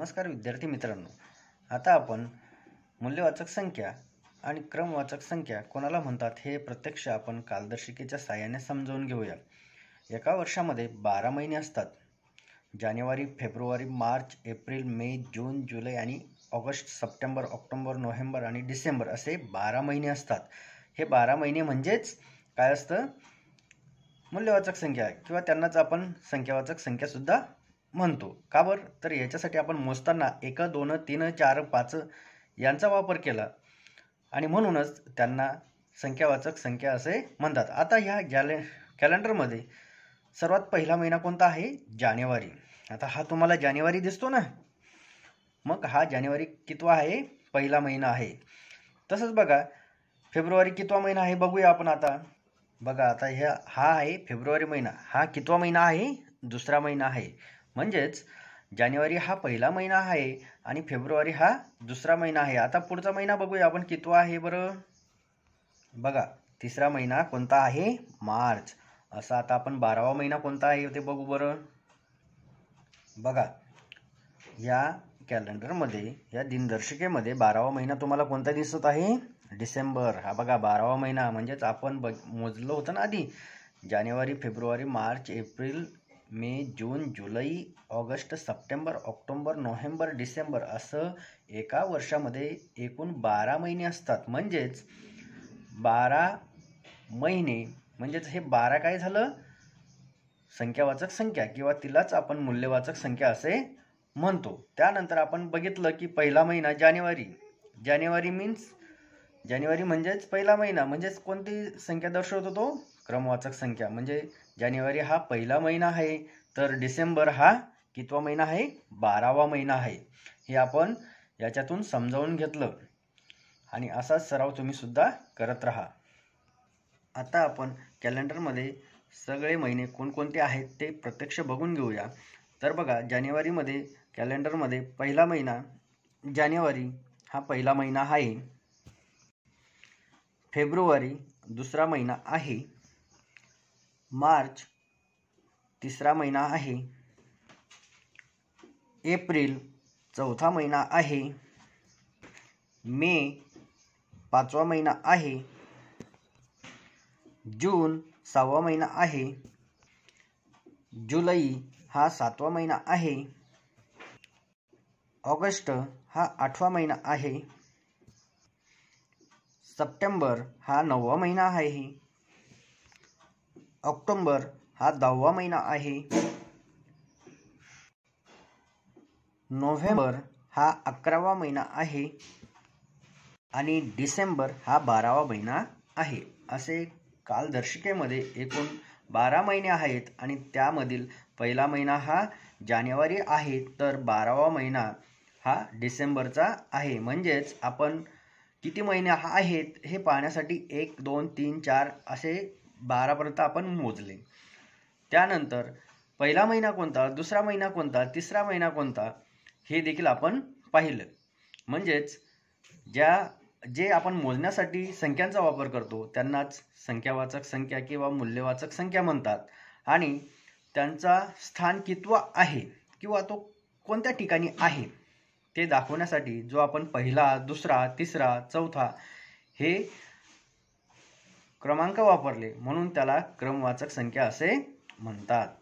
नमस्कार विद्यार्थी मित्रांनो आता आपण मूल्यवाचक संख्या आणि क्रमवाचक संख्या कोणाला म्हणतात हे प्रत्यक्ष आपण कालदर्शिकेच्या साह्याने समजावून घेऊया एका वर्षामध्ये बारा महिने असतात जानेवारी फेब्रुवारी मार्च एप्रिल मे जून जुलै आणि ऑगस्ट सप्टेंबर ऑक्टोंबर नोव्हेंबर आणि डिसेंबर असे बारा महिने असतात हे बारा महिने म्हणजेच काय असतं मूल्यवाचक संख्या किंवा त्यांनाच आपण संख्यावाचक संख्यासुद्धा म्हणतो का बरं तर याच्यासाठी आपण मोजताना एक दोन तीन चार पाच यांचा वापर केला आणि म्हणूनच त्यांना संख्यावाचक संख्या असे म्हणतात आता ह्या गॅले कॅलेंडरमध्ये सर्वात पहिला महिना कोणता आहे जानेवारी आता हा तुम्हाला जानेवारी दिसतो ना मग हा जानेवारी कितवा आहे पहिला महिना आहे तसंच बघा फेब्रुवारी कितवा महिना आहे बघूया आपण आता बघा आता ह्या हा आहे फेब्रुवारी महिना हा कितवा महिना आहे दुसरा महिना आहे म्हणजेच जानेवारी हा पहिला महिना आहे आणि फेब्रुवारी हा दुसरा महिना आहे आता पुढचा महिना बघूया आपण कितवा आहे बरं बघा तिसरा महिना कोणता आहे मार्च असं आता आपण बारावा महिना कोणता आहे ते बघू बरं बघा या कॅलेंडरमध्ये या दिनदर्शिकेमध्ये बारावा महिना तुम्हाला कोणता दिसत आहे डिसेंबर हा बघा बारावा महिना म्हणजेच आपण बघ मोजलं होतं ना आधी जानेवारी फेब्रुवारी मार्च एप्रिल मे जून जुलै ऑगस्ट सप्टेंबर ऑक्टोंबर नोव्हेंबर डिसेंबर असं एका वर्षामध्ये एकूण बारा महिने असतात म्हणजेच बारा महिने म्हणजेच हे बारा काय झालं संख्यावाचक संख्या किंवा तिलाच आपण मूल्यवाचक संख्या असे म्हणतो त्यानंतर आपण बघितलं की पहिला महिना जानेवारी जानेवारी मीन्स जानेवारी म्हणजेच पहिला महिना म्हणजेच कोणती संख्या दर्शवतो तो क्रमवाचक संख्या म्हणजे जानेवारी हा पहिला महिना आहे तर डिसेंबर हा कितवा महिना आहे बारावा महिना आहे हे आपण याच्यातून समजावून घेतलं आणि असाच सराव तुम्ही सुद्धा करत राहा आता आपण कॅलेंडरमध्ये सगळे महिने कोणकोणते आहेत ते प्रत्यक्ष बघून घेऊया तर बघा जानेवारीमध्ये कॅलेंडरमध्ये पहिला महिना जानेवारी हा पहिला महिना आहे फेब्रुवारी दुसरा महिना आहे मार्च तिसरा महिना आहे एप्रिल चौथा महिना आहे मे पाचवा महिना आहे जून सहावा महिना आहे जुलै हा सातवा महिना आहे ऑगस्ट हा आठवा महिना आहे सप्टेंबर हा नववा महिना आहे ऑक्टोंबर हा दहावा महिना आहे नोव्हेंबर हा अकरावा महिना आहे आणि डिसेंबर हा बारावा महिना आहे असे कालदर्शिकेमध्ये एकूण बारा महिने आहेत आणि त्यामधील पहिला महिना हा जानेवारी आहे तर बारावा महिना हा डिसेंबरचा आहे म्हणजेच आपण किती महिने आहेत हे पाहण्यासाठी एक दोन तीन चार असे बारापर्यंत आपण मोजले त्यानंतर पहिला महिना कोणता दुसरा महिना कोणता तिसरा महिना कोणता हे देखील आपण पाहिलं म्हणजेच ज्या जे आपण मोजण्यासाठी संख्यांचा वापर करतो त्यांनाच संख्यावाचक संख्या किंवा मूल्यवाचक संख्या म्हणतात आणि त्यांचा स्थान कितवा आहे किंवा तो कोणत्या ठिकाणी आहे ते दाखवण्यासाठी जो आपण पहिला दुसरा तिसरा चौथा हे क्रमांक वापरले म्हणून त्याला क्रमवाचक संख्या असे म्हणतात